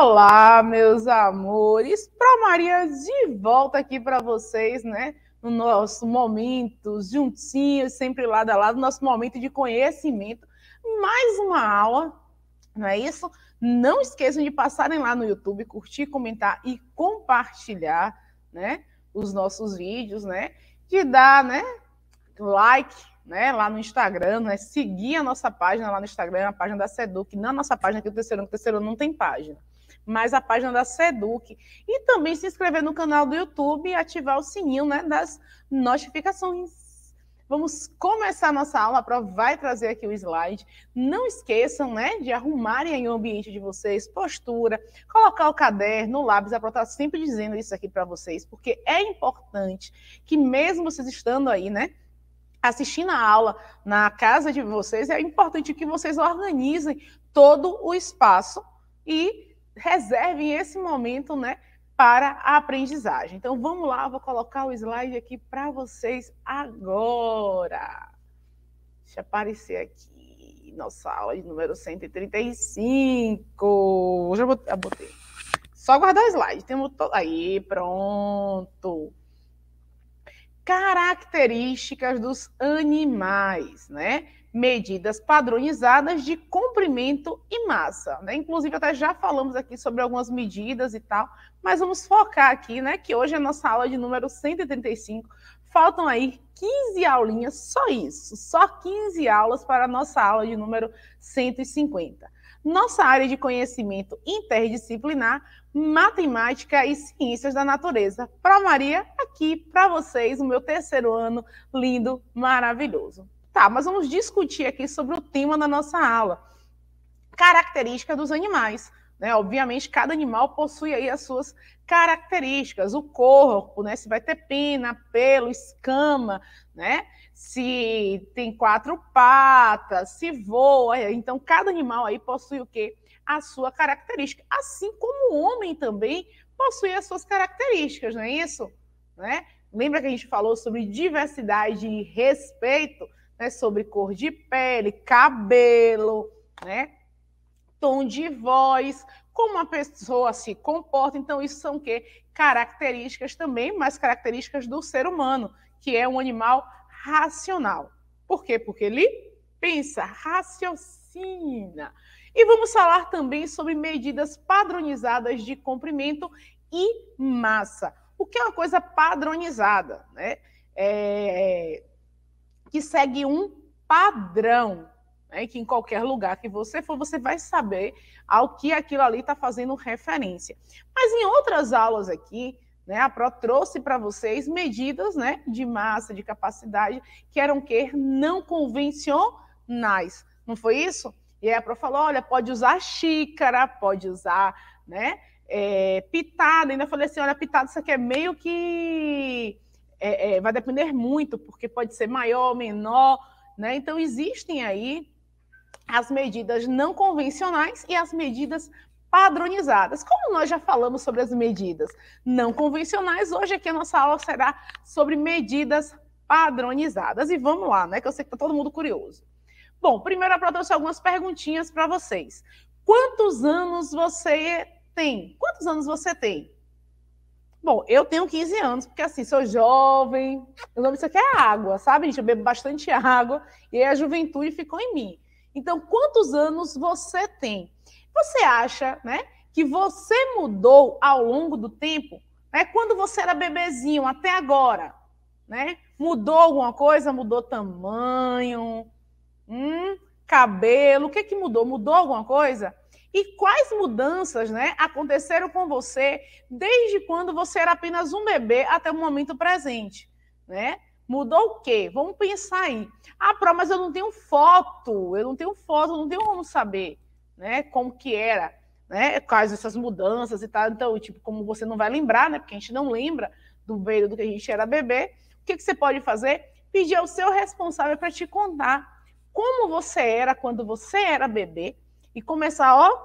Olá, meus amores. Pro Maria de volta aqui para vocês, né? No nosso momento, juntinhos, sempre lado a lado, nosso momento de conhecimento. Mais uma aula, não é isso? Não esqueçam de passarem lá no YouTube, curtir, comentar e compartilhar, né? Os nossos vídeos, né? De dar, né? Like, né, lá no Instagram, né, seguir a nossa página lá no Instagram, a página da SEDUC, na nossa página aqui do Terceiro Ano, Terceiro Ano não tem página mais a página da SEDUC. E também se inscrever no canal do YouTube e ativar o sininho né, das notificações. Vamos começar nossa aula, a prova vai trazer aqui o slide. Não esqueçam, né, de arrumarem aí o ambiente de vocês, postura, colocar o caderno, o lápis, a prova está sempre dizendo isso aqui para vocês, porque é importante que mesmo vocês estando aí, né, assistindo a aula na casa de vocês, é importante que vocês organizem todo o espaço e reservem esse momento, né, para a aprendizagem. Então vamos lá, vou colocar o slide aqui para vocês agora. Deixa aparecer aqui nossa aula de número 135. Já botei. Já botei. Só guardar o slide. Temos to... Aí, pronto. Características dos animais, né? medidas padronizadas de comprimento e massa. Né? Inclusive, até já falamos aqui sobre algumas medidas e tal, mas vamos focar aqui, né? Que hoje é a nossa aula de número 135. Faltam aí 15 aulinhas, só isso, só 15 aulas para a nossa aula de número 150. Nossa área de conhecimento interdisciplinar, matemática e ciências da natureza. Para Maria, aqui para vocês, o meu terceiro ano lindo, maravilhoso tá, mas vamos discutir aqui sobre o tema da nossa aula. Característica dos animais. Né? Obviamente, cada animal possui aí as suas características, o corpo, né? Se vai ter pena, pelo, escama, né? Se tem quatro patas, se voa. Então, cada animal aí possui o quê? A sua característica. Assim como o homem também possui as suas características, não é isso? Né? Lembra que a gente falou sobre diversidade e respeito? né, sobre cor de pele, cabelo, né, tom de voz, como uma pessoa se comporta. Então, isso são que características também, mas características do ser humano, que é um animal racional. Por quê? Porque ele pensa, raciocina. E vamos falar também sobre medidas padronizadas de comprimento e massa. O que é uma coisa padronizada, né? É, que segue um padrão, né, que em qualquer lugar que você for, você vai saber ao que aquilo ali está fazendo referência. Mas em outras aulas aqui, né, a PRO trouxe para vocês medidas né, de massa, de capacidade, que eram que não convencionais. Não foi isso? E aí a PRO falou: olha, pode usar xícara, pode usar né, é, pitada. Ainda falei assim: olha, pitada, isso aqui é meio que é, é, vai depender muito, porque pode ser maior, menor, né? Então, existem aí as medidas não convencionais e as medidas padronizadas. Como nós já falamos sobre as medidas não convencionais, hoje aqui a nossa aula será sobre medidas padronizadas. E vamos lá, né? Que eu sei que está todo mundo curioso. Bom, primeiro a trouxe algumas perguntinhas para vocês. Quantos anos você tem? Quantos anos você tem? Bom, eu tenho 15 anos, porque assim, sou jovem, meu nome isso aqui é água, sabe, gente? Eu bebo bastante água e a juventude ficou em mim. Então, quantos anos você tem? Você acha, né, que você mudou ao longo do tempo? Né, quando você era bebezinho até agora, né? Mudou alguma coisa? Mudou tamanho? Hum, cabelo? O que é que mudou? Mudou alguma coisa? E quais mudanças né, aconteceram com você desde quando você era apenas um bebê até o momento presente? Né? Mudou o quê? Vamos pensar aí. Ah, Pró, mas eu não tenho foto, eu não tenho foto, não tenho como saber né, como que era, né, quais essas mudanças e tal. Então, tipo, como você não vai lembrar, né, porque a gente não lembra do período que a gente era bebê, o que, que você pode fazer? Pedir ao seu responsável para te contar como você era quando você era bebê, e começar ó,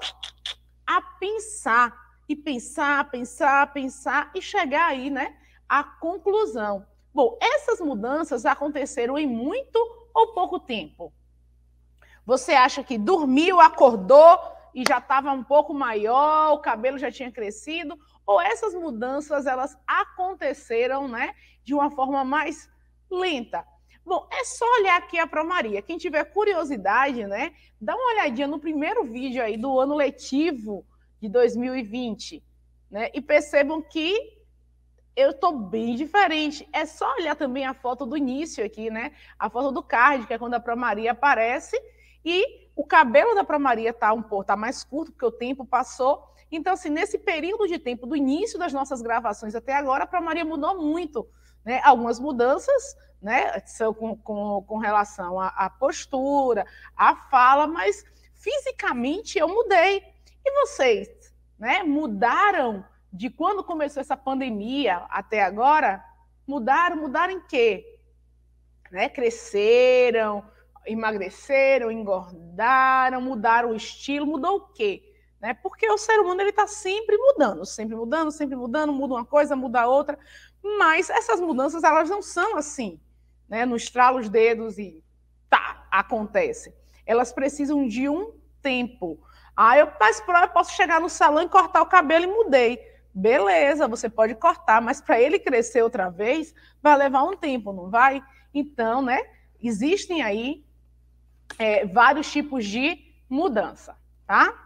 a pensar, e pensar, pensar, pensar, e chegar aí, né, à conclusão. Bom, essas mudanças aconteceram em muito ou pouco tempo. Você acha que dormiu, acordou e já estava um pouco maior, o cabelo já tinha crescido, ou essas mudanças elas aconteceram, né, de uma forma mais lenta? Bom, é só olhar aqui a Promaria. Quem tiver curiosidade, né, dá uma olhadinha no primeiro vídeo aí do ano letivo de 2020, né? E percebam que eu estou bem diferente. É só olhar também a foto do início aqui, né? A foto do card, que é quando a Promaria aparece, e o cabelo da Promaria está um pouco tá mais curto, porque o tempo passou. Então, assim, nesse período de tempo, do início das nossas gravações até agora, a Promaria mudou muito. Né? Algumas mudanças né, São com, com, com relação à, à postura, à fala, mas fisicamente eu mudei. E vocês, né, mudaram de quando começou essa pandemia até agora? Mudaram, mudaram em quê? Né, cresceram, emagreceram, engordaram, mudaram o estilo, mudou o quê? Né? Porque o ser humano ele está sempre mudando, sempre mudando, sempre mudando, muda uma coisa, muda outra, mas essas mudanças elas não são assim né, no estralo os dedos e tá, acontece. Elas precisam de um tempo. Ah, eu, mas eu posso chegar no salão e cortar o cabelo e mudei. Beleza, você pode cortar, mas para ele crescer outra vez, vai levar um tempo, não vai? Então, né, existem aí é, vários tipos de mudança, tá?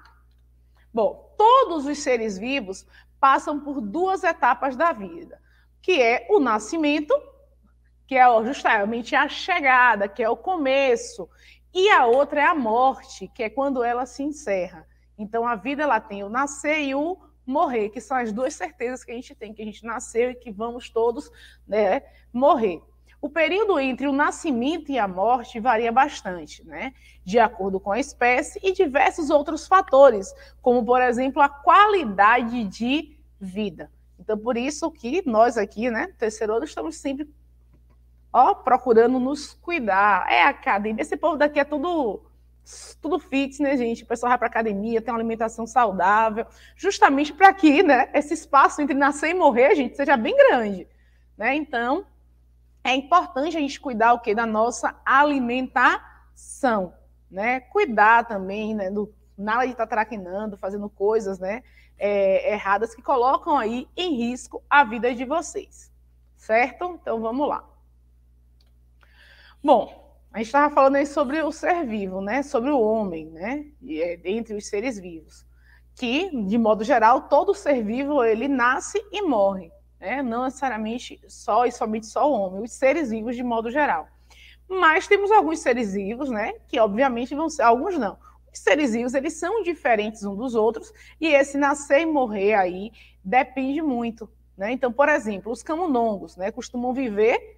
Bom, todos os seres vivos passam por duas etapas da vida, que é o nascimento que é justamente a chegada, que é o começo, e a outra é a morte, que é quando ela se encerra. Então a vida ela tem o nascer e o morrer, que são as duas certezas que a gente tem, que a gente nasceu e que vamos todos né, morrer. O período entre o nascimento e a morte varia bastante, né? De acordo com a espécie e diversos outros fatores, como por exemplo a qualidade de vida. Então, por isso que nós aqui, né, terceiro ano, estamos sempre ó, procurando nos cuidar. É academia. Esse povo daqui é tudo tudo fitness, né, gente? O pessoal vai para academia, tem uma alimentação saudável, justamente para que, né, esse espaço entre nascer e morrer, gente, seja bem grande, né? Então, é importante a gente cuidar o que da nossa alimentação, né? Cuidar também, né, do nada de estar tá traquinando, fazendo coisas, né, é, erradas que colocam aí em risco a vida de vocês, certo? Então, vamos lá. Bom, a gente estava falando aí sobre o ser vivo, né? Sobre o homem, né? E, é, entre os seres vivos. Que, de modo geral, todo ser vivo ele nasce e morre, né? Não necessariamente só e somente só o homem, os seres vivos de modo geral. Mas temos alguns seres vivos, né? Que obviamente vão ser, alguns não. Os seres vivos, eles são diferentes uns dos outros, e esse nascer e morrer aí depende muito, né? Então, por exemplo, os camundongos, né? Costumam viver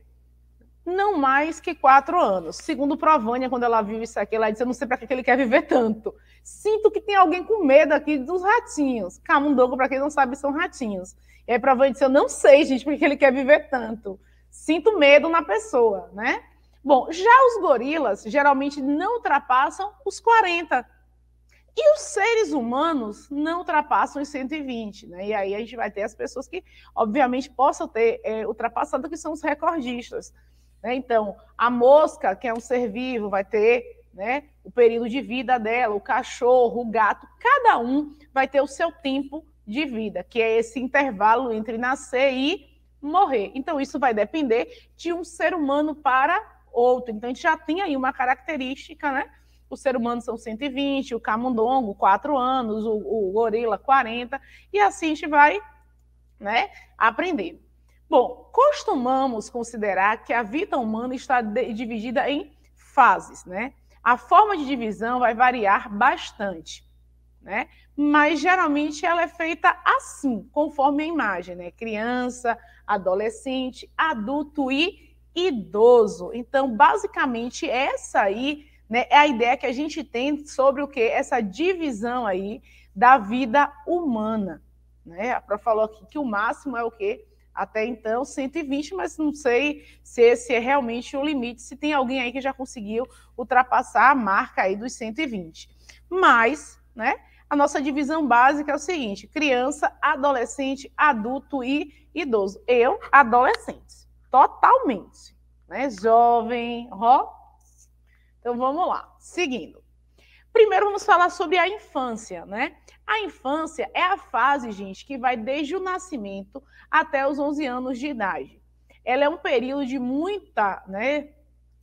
não mais que quatro anos. Segundo Provânia, quando ela viu isso aqui, ela disse: Eu não sei para que ele quer viver tanto. Sinto que tem alguém com medo aqui dos ratinhos. Camundongo, para quem não sabe, são ratinhos. E aí Provânia disse: Eu não sei, gente, por que ele quer viver tanto. Sinto medo na pessoa, né? Bom, já os gorilas geralmente não ultrapassam os 40. E os seres humanos não ultrapassam os 120, né? E aí a gente vai ter as pessoas que, obviamente, possam ter é, ultrapassado, que são os recordistas. Né? Então, a mosca, que é um ser vivo, vai ter né, o período de vida dela, o cachorro, o gato, cada um vai ter o seu tempo de vida, que é esse intervalo entre nascer e morrer. Então, isso vai depender de um ser humano para outro. Então, a gente já tem aí uma característica, né? O ser humano são 120, o camundongo, 4 anos, o, o gorila, 40, e assim a gente vai né, aprendendo. Bom, costumamos considerar que a vida humana está dividida em fases, né? A forma de divisão vai variar bastante, né? Mas geralmente ela é feita assim, conforme a imagem, né? Criança, adolescente, adulto e idoso. Então, basicamente essa aí, né, é a ideia que a gente tem sobre o que essa divisão aí da vida humana, né? A Pro falou aqui que o máximo é o que até então 120, mas não sei se esse é realmente o limite, se tem alguém aí que já conseguiu ultrapassar a marca aí dos 120. Mas, né, a nossa divisão básica é o seguinte: criança, adolescente, adulto e idoso. Eu, adolescente, totalmente, né? Jovem, ó. Então vamos lá, seguindo. Primeiro vamos falar sobre a infância, né? A infância é a fase, gente, que vai desde o nascimento até os 11 anos de idade. Ela é um período de muita, né,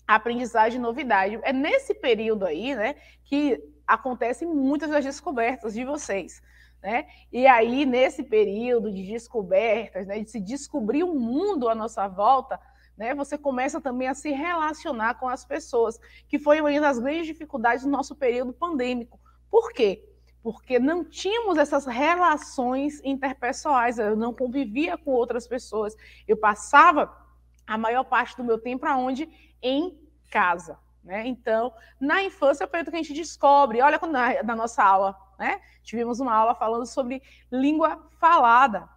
aprendizagem e novidade. É nesse período aí, né, que acontecem muitas das descobertas de vocês. Né? E aí, nesse período de descobertas, né, de se descobrir o um mundo à nossa volta, né, você começa também a se relacionar com as pessoas, que foi uma das grandes dificuldades do nosso período pandêmico. Por quê? porque não tínhamos essas relações interpessoais, eu não convivia com outras pessoas, eu passava a maior parte do meu tempo aonde? Em casa. Né? Então, na infância é o período que a gente descobre, olha na, na nossa aula, né? tivemos uma aula falando sobre língua falada,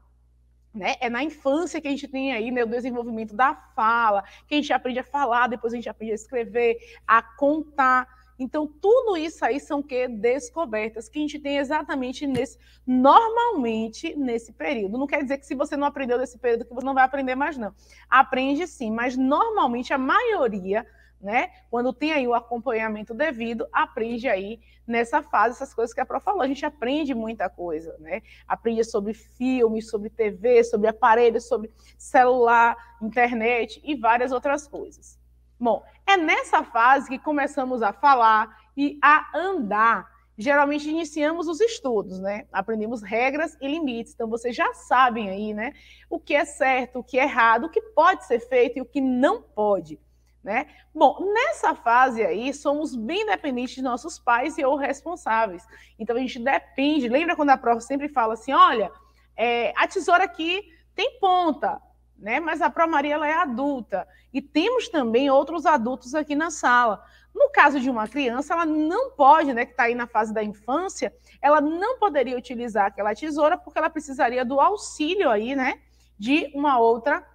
né? É na infância que a gente tem aí né, o desenvolvimento da fala, que a gente aprende a falar, depois a gente aprende a escrever, a contar. Então, tudo isso aí são que descobertas que a gente tem exatamente nesse, normalmente nesse período. Não quer dizer que se você não aprendeu nesse período que você não vai aprender mais não. Aprende sim, mas normalmente a maioria, né, quando tem aí o acompanhamento devido, aprende aí nessa fase essas coisas que a Pro falou. A gente aprende muita coisa, né? Aprende sobre filmes, sobre TV, sobre aparelhos, sobre celular, internet e várias outras coisas. Bom, é nessa fase que começamos a falar e a andar. Geralmente iniciamos os estudos, né? Aprendemos regras e limites. Então vocês já sabem aí, né? O que é certo, o que é errado, o que pode ser feito e o que não pode, né? Bom, nessa fase aí somos bem dependentes de nossos pais e ou responsáveis. Então a gente depende. Lembra quando a prova sempre fala assim, olha, é, a tesoura aqui tem ponta, né? Mas a Promaria ela é adulta e temos também outros adultos aqui na sala. No caso de uma criança, ela não pode, né, que está aí na fase da infância, ela não poderia utilizar aquela tesoura porque ela precisaria do auxílio aí, né, de uma outra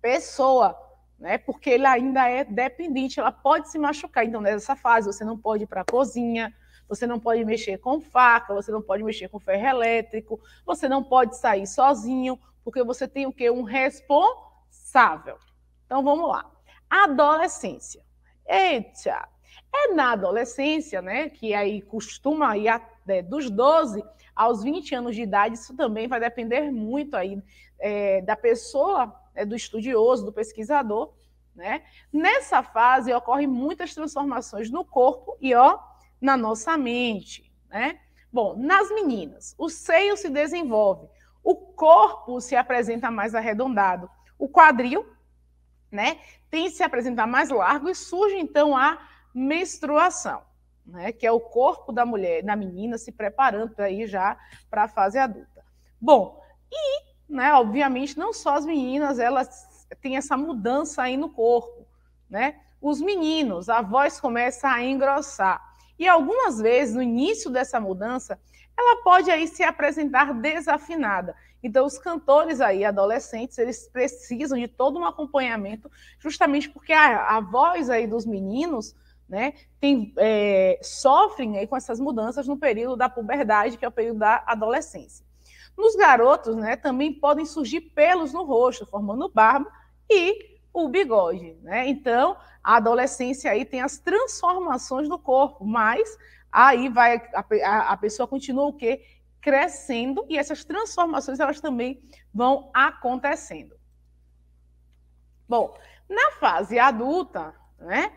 pessoa, né? Porque ele ainda é dependente, ela pode se machucar. Então, nessa fase, você não pode ir para a cozinha, você não pode mexer com faca, você não pode mexer com ferro elétrico, você não pode sair sozinho, porque você tem o quê? Um responsável. Então vamos lá. Adolescência. Eita! É na adolescência, né, que aí costuma ir até dos 12 aos 20 anos de idade, isso também vai depender muito aí é, da pessoa, é, do estudioso, do pesquisador, né? Nessa fase ocorrem muitas transformações no corpo e ó, na nossa mente, né? Bom, nas meninas, o seio se desenvolve o corpo se apresenta mais arredondado. O quadril, né, tem se apresentar mais largo e surge então a menstruação, né, que é o corpo da mulher, da menina se preparando aí já para a fase adulta. Bom, e, né, obviamente não só as meninas, elas têm essa mudança aí no corpo, né? Os meninos, a voz começa a engrossar. E algumas vezes, no início dessa mudança, ela pode aí se apresentar desafinada. Então, os cantores aí, adolescentes, eles precisam de todo um acompanhamento, justamente porque a, a voz aí dos meninos, né, tem, é, sofrem aí com essas mudanças no período da puberdade, que é o período da adolescência. Nos garotos, né, também podem surgir pelos no rosto, formando barba e o bigode, né? Então, a adolescência aí tem as transformações do corpo, mas Aí vai a, a, a pessoa continua o quê? Crescendo e essas transformações elas também vão acontecendo. Bom, na fase adulta, né?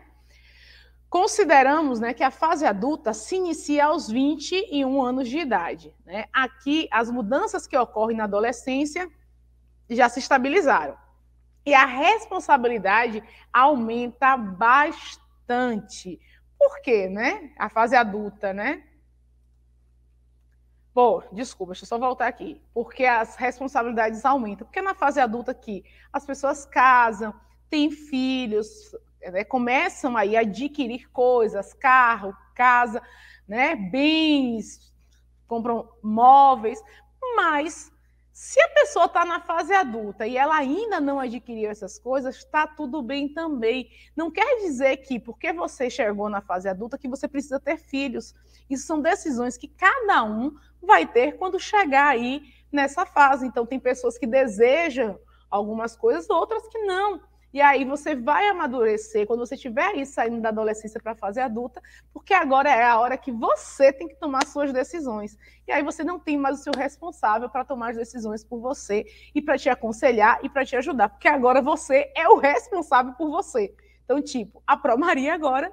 Consideramos né, que a fase adulta se inicia aos 21 anos de idade. Né? Aqui, as mudanças que ocorrem na adolescência já se estabilizaram. E a responsabilidade aumenta bastante. Por quê, né? A fase adulta, né? Pô, desculpa, deixa eu só voltar aqui. Porque as responsabilidades aumentam. Porque na fase adulta aqui, as pessoas casam, têm filhos, né, começam aí a adquirir coisas, carro, casa, né, bens, compram móveis, mas se a pessoa está na fase adulta e ela ainda não adquiriu essas coisas, está tudo bem também. Não quer dizer que porque você chegou na fase adulta que você precisa ter filhos. Isso são decisões que cada um vai ter quando chegar aí nessa fase. Então, tem pessoas que desejam algumas coisas, outras que não. E aí você vai amadurecer quando você estiver aí saindo da adolescência para a fase adulta, porque agora é a hora que você tem que tomar suas decisões. E aí você não tem mais o seu responsável para tomar as decisões por você e para te aconselhar e para te ajudar, porque agora você é o responsável por você. Então, tipo, a Pro Maria agora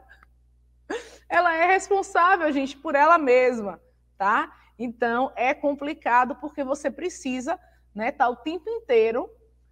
ela é responsável, gente, por ela mesma, tá? Então, é complicado porque você precisa, né, tá o tempo inteiro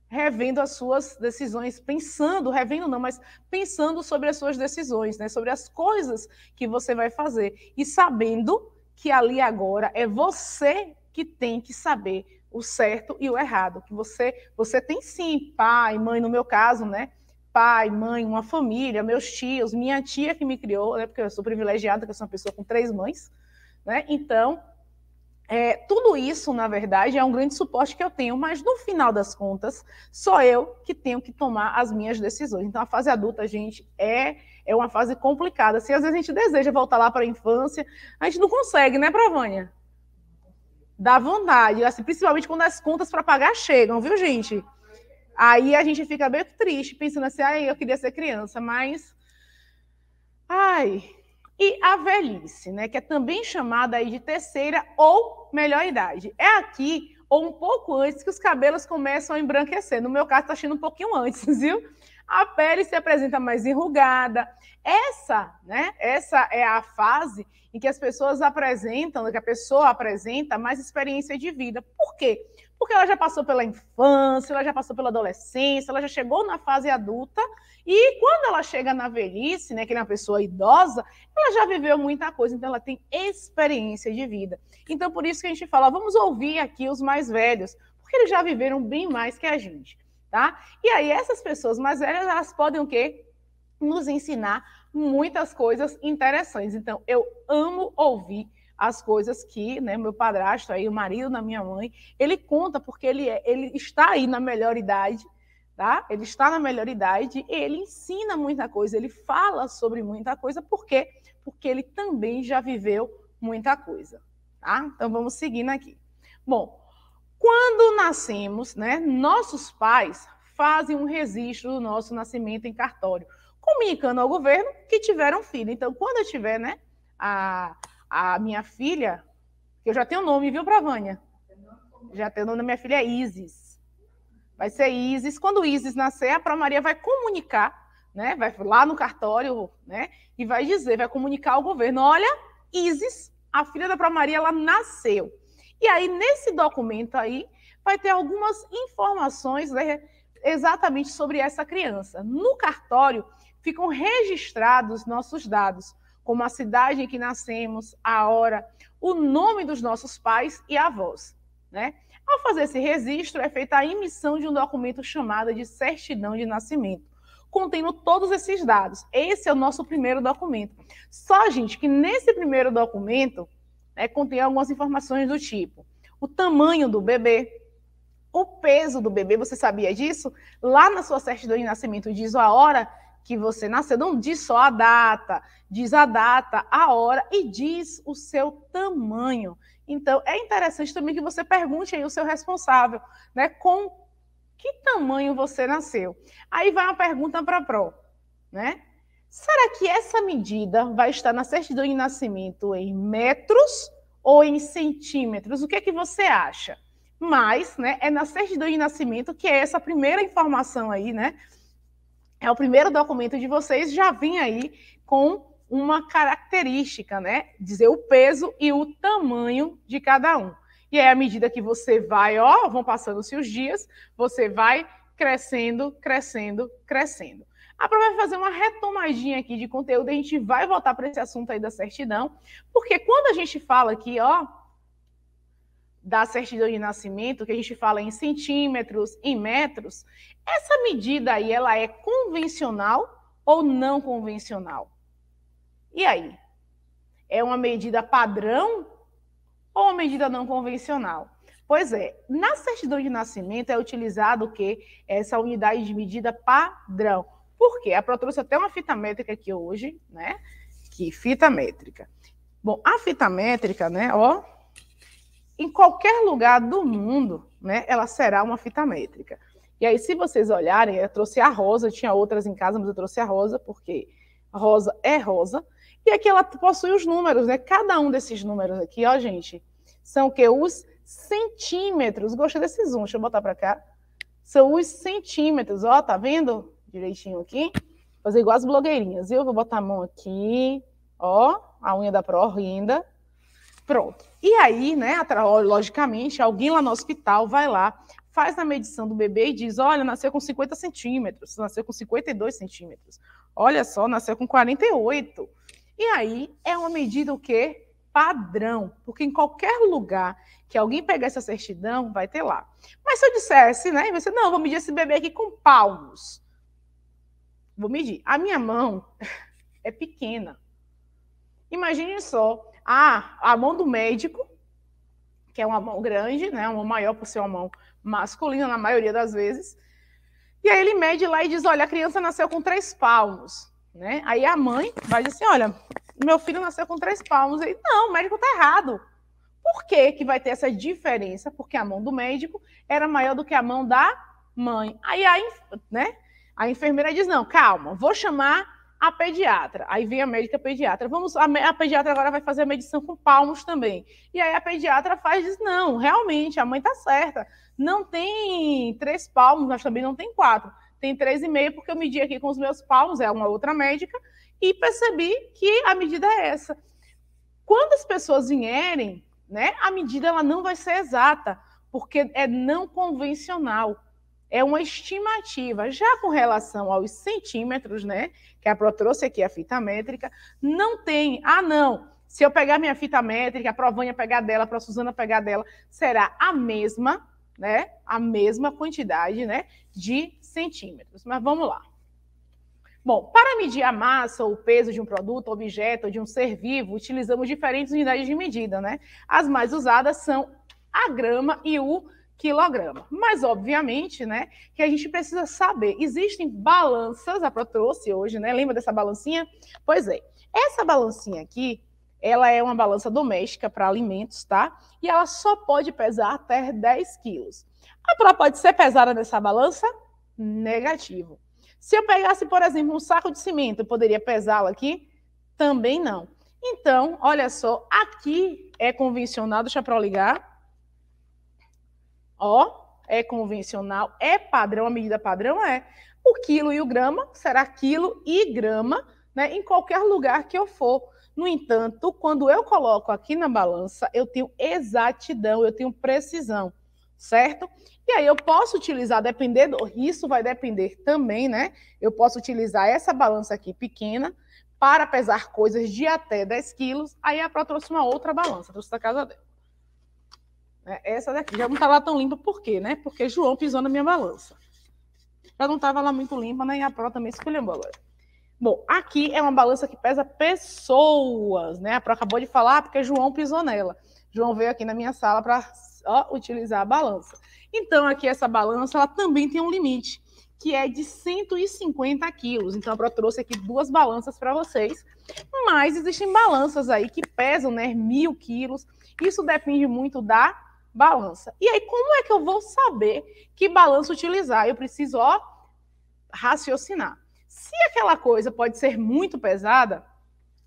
revendo as suas decisões, pensando, revendo não, mas pensando sobre as suas decisões, né? sobre as coisas que você vai fazer e sabendo que ali agora é você que tem que saber o certo e o errado, que você você tem sim pai, mãe no meu caso, né? Pai, mãe, uma família, meus tios, minha tia que me criou, né? Porque eu sou privilegiada, que eu sou uma pessoa com três mães, né? Então, é, tudo isso, na verdade, é um grande suporte que eu tenho, mas no final das contas, só eu que tenho que tomar as minhas decisões. Então, a fase adulta, gente, é é uma fase complicada. Se assim, às vezes a gente deseja voltar lá para a infância, a gente não consegue, né, Pravânia? Dá vontade, assim, principalmente quando as contas para pagar chegam, viu, gente? Aí a gente fica meio triste, pensando assim, ai, eu queria ser criança, mas. Ai, e a velhice, né, que é também chamada aí de terceira ou melhor idade. É aqui ou um pouco antes que os cabelos começam a embranquecer. No meu caso, está achando um pouquinho antes, viu? A pele se apresenta mais enrugada. Essa, né? Essa é a fase em que as pessoas apresentam, que a pessoa apresenta mais experiência de vida. Por quê? porque ela já passou pela infância, ela já passou pela adolescência, ela já chegou na fase adulta e quando ela chega na velhice, né, que é uma pessoa idosa, ela já viveu muita coisa, então ela tem experiência de vida. Então por isso que a gente fala, vamos ouvir aqui os mais velhos, porque eles já viveram bem mais que a gente, tá? E aí essas pessoas mais velhas, elas podem o quê? Nos ensinar muitas coisas interessantes. Então eu amo ouvir as coisas que, né, meu padrasto aí, o marido da minha mãe, ele conta porque ele, é, ele está aí na melhor idade, tá? Ele está na melhor idade, ele ensina muita coisa, ele fala sobre muita coisa, por quê? Porque ele também já viveu muita coisa, tá? Então vamos seguindo aqui. Bom, quando nascemos, né, nossos pais fazem um registro do nosso nascimento em cartório, comunicando ao governo que tiveram filho. Então, quando eu tiver, né, a a minha filha, que eu já tenho nome, viu, para Vânia? Já tenho nome da minha filha é Isis. Vai ser Isis. Quando Isis nascer, a Pró Maria vai comunicar, né? Vai lá no cartório, né? E vai dizer, vai comunicar ao governo: olha, Isis, a filha da Pró Maria, ela nasceu. E aí, nesse documento aí, vai ter algumas informações né, exatamente sobre essa criança. No cartório ficam registrados nossos dados, como a cidade em que nascemos, a hora, o nome dos nossos pais e avós. Né? Ao fazer esse registro, é feita a emissão de um documento chamado de certidão de nascimento, contendo todos esses dados. Esse é o nosso primeiro documento. Só, gente, que nesse primeiro documento né, contém algumas informações do tipo o tamanho do bebê, o peso do bebê, você sabia disso? Lá na sua certidão de nascimento diz a hora que você nasceu. Não diz só a data, diz a data, a hora e diz o seu tamanho. Então, é interessante também que você pergunte aí o seu responsável, né? Com que tamanho você nasceu? Aí vai uma pergunta para a Pro, né? Será que essa medida vai estar na certidão de nascimento em metros ou em centímetros? O que é que você acha? Mas, né, é na certidão de nascimento que é essa primeira informação aí, né? é o primeiro documento de vocês, já vem aí com uma característica, né? Dizer o peso e o tamanho de cada um. E aí, à medida que você vai, ó, vão passando-se os dias, você vai crescendo, crescendo, crescendo. A prova vai fazer uma retomadinha aqui de conteúdo, a gente vai voltar para esse assunto aí da certidão, porque quando a gente fala aqui, ó, da certidão de nascimento, que a gente fala em centímetros, em metros, essa medida aí, ela é convencional ou não convencional? E aí? É uma medida padrão ou uma medida não convencional? Pois é, na certidão de nascimento é utilizado o que? Essa unidade de medida padrão. Por quê? A Pro trouxe até uma fita métrica aqui hoje, né? Que fita métrica. Bom, a fita métrica, né? Ó, em qualquer lugar do mundo, né, ela será uma fita métrica. E aí, se vocês olharem, eu trouxe a rosa, tinha outras em casa, mas eu trouxe a rosa, porque rosa é rosa. E aqui ela possui os números, né? Cada um desses números aqui, ó, gente, são que os centímetros. Gostei desse zoom, deixa eu botar para cá. São os centímetros, ó, tá vendo? Direitinho aqui. Vou fazer igual as blogueirinhas, viu? Vou botar a mão aqui, ó, a unha da pró ainda. Pronto. E aí, né, logicamente, alguém lá no hospital vai lá, faz a medição do bebê e diz: olha, nasceu com 50 centímetros, nasceu com 52 centímetros, olha só, nasceu com 48. E aí é uma medida o quê? Padrão, porque em qualquer lugar que alguém pegar essa certidão, vai ter lá. Mas se eu dissesse, né, você, não, vou medir esse bebê aqui com palmos. Vou medir. A minha mão é pequena. Imagine só, a, a mão do médico, que é uma mão grande, né, uma mão maior por ser uma mão masculina na maioria das vezes. E aí ele mede lá e diz: olha, a criança nasceu com três palmos. Né? Aí a mãe vai dizer assim: olha, meu filho nasceu com três palmos. Ele, não, o médico está errado. Por que, que vai ter essa diferença? Porque a mão do médico era maior do que a mão da mãe. Aí a, né, a enfermeira diz: não, calma, vou chamar a pediatra. Aí vem a médica pediatra. Vamos, a, a, pediatra agora vai fazer a medição com palmos também. E aí a pediatra faz diz: não, realmente, a mãe tá certa. Não tem três palmos, mas também não tem quatro. Tem três e meio, porque eu medi aqui com os meus palmos, é uma outra médica, e percebi que a medida é essa. Quando as pessoas vierem, né, a medida ela não vai ser exata, porque é não convencional é uma estimativa. Já com relação aos centímetros, né? Que a Pro trouxe aqui a fita métrica, não tem. Ah, não. Se eu pegar minha fita métrica, a Provanha pegar dela, a Pro Suzana pegar dela, será a mesma, né? A mesma quantidade, né? De centímetros. Mas vamos lá. Bom, para medir a massa ou o peso de um produto, objeto, ou de um ser vivo, utilizamos diferentes unidades de medida, né? As mais usadas são a grama e o quilograma. Mas, obviamente, né, que a gente precisa saber. Existem balanças, a Pro trouxe hoje, né? Lembra dessa balancinha? Pois é. Essa balancinha aqui, ela é uma balança doméstica para alimentos, tá? E ela só pode pesar até 10 quilos. A Pro pode ser pesada nessa balança? Negativo. Se eu pegasse, por exemplo, um saco de cimento, eu poderia pesá-lo aqui? Também não. Então, olha só, aqui é convencional, deixa eu ligar Ó, é convencional, é padrão, a medida padrão é. O quilo e o grama será quilo e grama, né? Em qualquer lugar que eu for. No entanto, quando eu coloco aqui na balança, eu tenho exatidão, eu tenho precisão, certo? E aí eu posso utilizar, dependendo, isso vai depender também, né? Eu posso utilizar essa balança aqui pequena para pesar coisas de até 10 quilos, aí é Pró trouxe uma outra balança, trouxe da casa dela. É, essa daqui já não lá tão limpa, por quê? Né? Porque João pisou na minha balança. Já não estava lá muito limpa, né? E a Pro também escolheu agora. Bom, aqui é uma balança que pesa pessoas, né? A Pro acabou de falar porque João pisou nela. João veio aqui na minha sala para utilizar a balança. Então, aqui essa balança ela também tem um limite, que é de 150 quilos. Então, a Pro trouxe aqui duas balanças para vocês. Mas existem balanças aí que pesam, né? Mil quilos. Isso depende muito da balança. E aí, como é que eu vou saber que balança utilizar? Eu preciso, ó, raciocinar. Se aquela coisa pode ser muito pesada,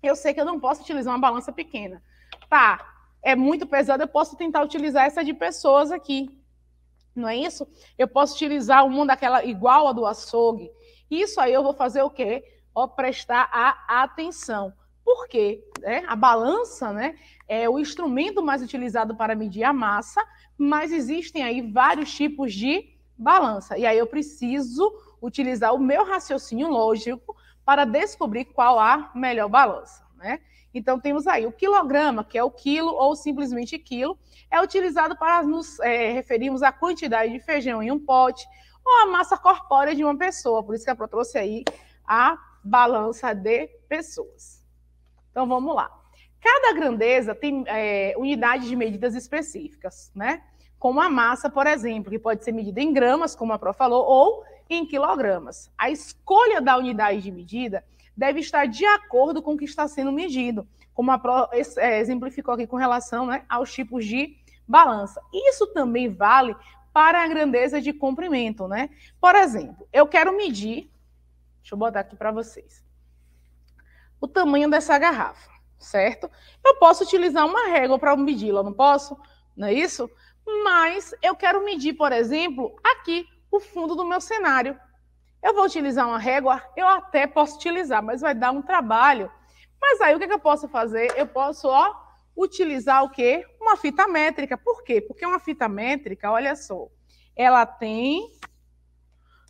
eu sei que eu não posso utilizar uma balança pequena. Tá, é muito pesada, eu posso tentar utilizar essa de pessoas aqui. Não é isso? Eu posso utilizar uma daquela igual a do açougue. Isso aí eu vou fazer o quê? Ó, prestar a atenção. Por quê? É, a balança, né? é o instrumento mais utilizado para medir a massa, mas existem aí vários tipos de balança. E aí eu preciso utilizar o meu raciocínio lógico para descobrir qual a melhor balança, né? Então temos aí o quilograma, que é o quilo ou simplesmente quilo, é utilizado para nos é, referirmos à quantidade de feijão em um pote ou à massa corpórea de uma pessoa. Por isso que eu trouxe aí a balança de pessoas. Então vamos lá. Cada grandeza tem é, unidades de medidas específicas, né? Como a massa, por exemplo, que pode ser medida em gramas, como a Pro falou, ou em quilogramas. A escolha da unidade de medida deve estar de acordo com o que está sendo medido, como a Pro é, exemplificou aqui com relação né, aos tipos de balança. Isso também vale para a grandeza de comprimento, né? Por exemplo, eu quero medir, deixa eu botar aqui para vocês, o tamanho dessa garrafa certo? Eu posso utilizar uma régua para medi-la, não posso? Não é isso? Mas eu quero medir, por exemplo, aqui o fundo do meu cenário. Eu vou utilizar uma régua, eu até posso utilizar, mas vai dar um trabalho. Mas aí o que, é que eu posso fazer? Eu posso, ó, utilizar o quê? Uma fita métrica. Por quê? Porque uma fita métrica, olha só, ela tem,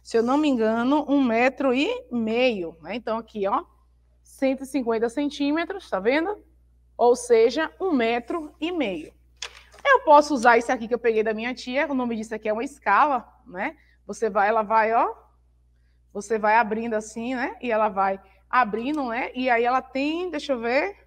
se eu não me engano, um metro e meio. Né? Então aqui, ó, 150 centímetros, tá vendo? Ou seja, um metro e meio. Eu posso usar esse aqui que eu peguei da minha tia, o nome disso aqui é uma escala, né? Você vai, ela vai, ó, você vai abrindo assim, né? E ela vai abrindo, né? E aí ela tem, deixa eu ver,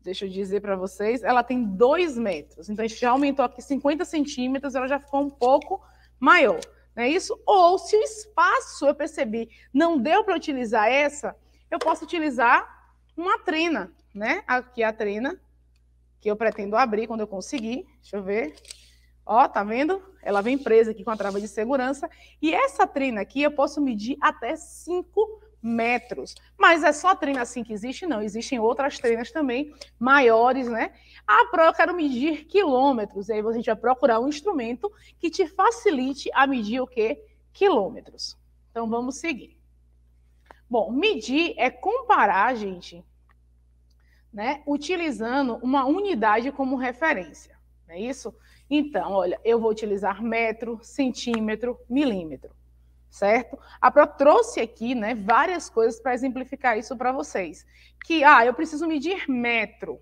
deixa eu dizer para vocês, ela tem dois metros. Então a gente já aumentou aqui 50 centímetros, ela já ficou um pouco maior, não é isso? Ou se o espaço, eu percebi, não deu para utilizar essa, eu posso utilizar uma trina, né? Aqui a trina, que eu pretendo abrir quando eu conseguir. Deixa eu ver. Ó, tá vendo? Ela vem presa aqui com a trava de segurança. E essa trina aqui eu posso medir até 5 metros. Mas é só a trina assim que existe? Não, existem outras trinas também, maiores, né? Ah, pro, eu quero medir quilômetros. E aí a gente vai procurar um instrumento que te facilite a medir o quê? Quilômetros. Então vamos seguir. Bom, medir é comparar, gente, né, utilizando uma unidade como referência, não é isso? Então, olha, eu vou utilizar metro, centímetro, milímetro, certo? A Pro trouxe aqui, né, várias coisas para exemplificar isso para vocês. Que, ah, eu preciso medir metro,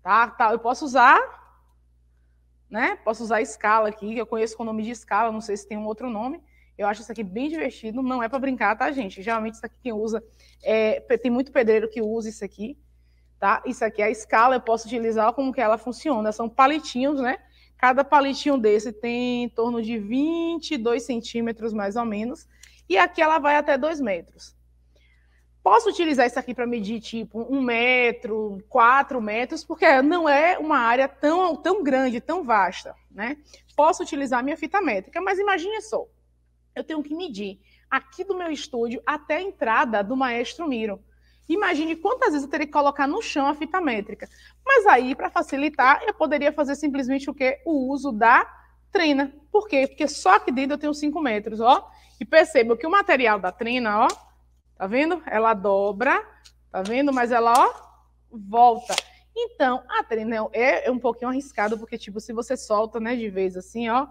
tá? tá eu posso usar né? Posso usar escala aqui, que eu conheço com é o nome de escala, não sei se tem um outro nome, eu acho isso aqui bem divertido, não é para brincar, tá, gente? Geralmente isso aqui quem usa, é, tem muito pedreiro que usa isso aqui, tá? Isso aqui é a escala, eu posso utilizar como que ela funciona, são palitinhos, né? Cada palitinho desse tem em torno de 22 centímetros, mais ou menos, e aqui ela vai até 2 metros. Posso utilizar isso aqui para medir tipo um metro, quatro metros, porque não é uma área tão, tão grande, tão vasta, né? Posso utilizar minha fita métrica, mas imagine só eu tenho que medir aqui do meu estúdio até a entrada do maestro Miro. Imagine quantas vezes eu teria que colocar no chão a fita métrica. Mas aí, para facilitar, eu poderia fazer simplesmente o quê? O uso da trina. Por quê? Porque só aqui dentro eu tenho 5 metros, ó. E percebam que o material da trina, ó, tá vendo? Ela dobra, tá vendo? Mas ela, ó, volta. Então, a trina é, é um pouquinho arriscado, porque, tipo, se você solta, né, de vez assim, ó,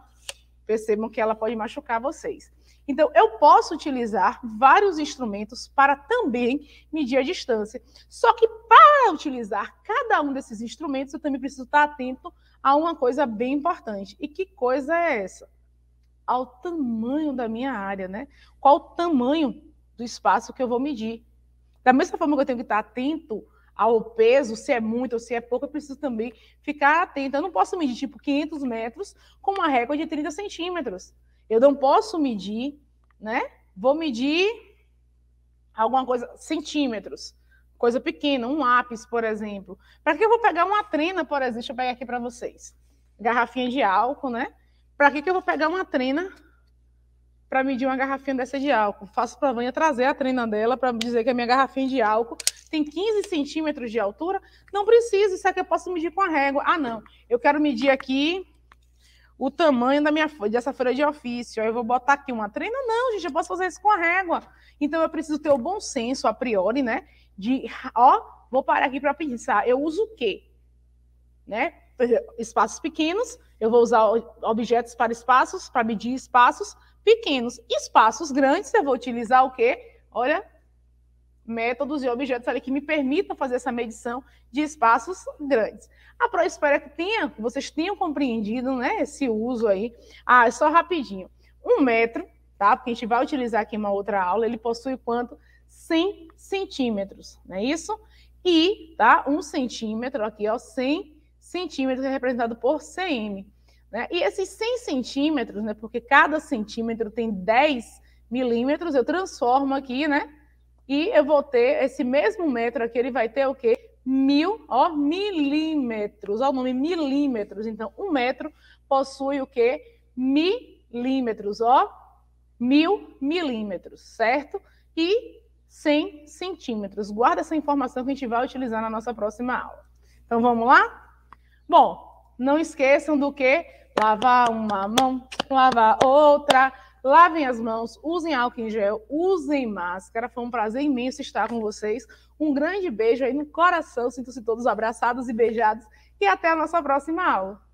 percebam que ela pode machucar vocês. Então, eu posso utilizar vários instrumentos para também medir a distância. Só que para utilizar cada um desses instrumentos, eu também preciso estar atento a uma coisa bem importante. E que coisa é essa? Ao tamanho da minha área, né? Qual o tamanho do espaço que eu vou medir? Da mesma forma que eu tenho que estar atento ao peso, se é muito ou se é pouco, eu preciso também ficar atento. Eu não posso medir, tipo, 500 metros com uma régua de 30 centímetros. Eu não posso medir, né? Vou medir alguma coisa, centímetros, coisa pequena, um lápis, por exemplo. Para que eu vou pegar uma trena, por exemplo? Deixa eu pegar aqui para vocês. Garrafinha de álcool, né? Para que, que eu vou pegar uma trena para medir uma garrafinha dessa de álcool? Faço para a Vânia trazer a trena dela para dizer que a minha garrafinha de álcool tem 15 centímetros de altura. Não precisa, isso aqui eu posso medir com a régua. Ah, não, eu quero medir aqui o tamanho da minha dessa folha de ofício. Aí eu vou botar aqui uma treina? Não, gente, eu posso fazer isso com a régua. Então eu preciso ter o bom senso a priori, né? De, ó, vou parar aqui para pensar, eu uso o quê? Né? Espaços pequenos, eu vou usar objetos para espaços, para medir espaços pequenos. Espaços grandes, eu vou utilizar o quê? Olha, métodos e objetos ali que me permitam fazer essa medição de espaços grandes. A Pro espera que tenha, vocês tenham compreendido né, esse uso aí. Ah, só rapidinho. Um metro, tá? Porque a gente vai utilizar aqui uma outra aula, ele possui quanto? 100 centímetros, não é isso? E, tá? Um centímetro aqui, ó, 100 centímetros é representado por cm. Né? E esses 100 centímetros, né, porque cada centímetro tem 10 milímetros, eu transformo aqui, né, e eu vou ter esse mesmo metro aqui, ele vai ter o quê? Mil, ó, milímetros. ó o nome, milímetros. Então, um metro possui o quê? Milímetros, ó. Mil milímetros, certo? E 100 centímetros. Guarda essa informação que a gente vai utilizar na nossa próxima aula. Então, vamos lá? Bom, não esqueçam do que? Lavar uma mão, lavar outra, lavem as mãos, usem álcool em gel, usem máscara. Foi um prazer imenso estar com vocês. Um grande beijo aí no coração. Sinto-se todos abraçados e beijados. E até a nossa próxima aula.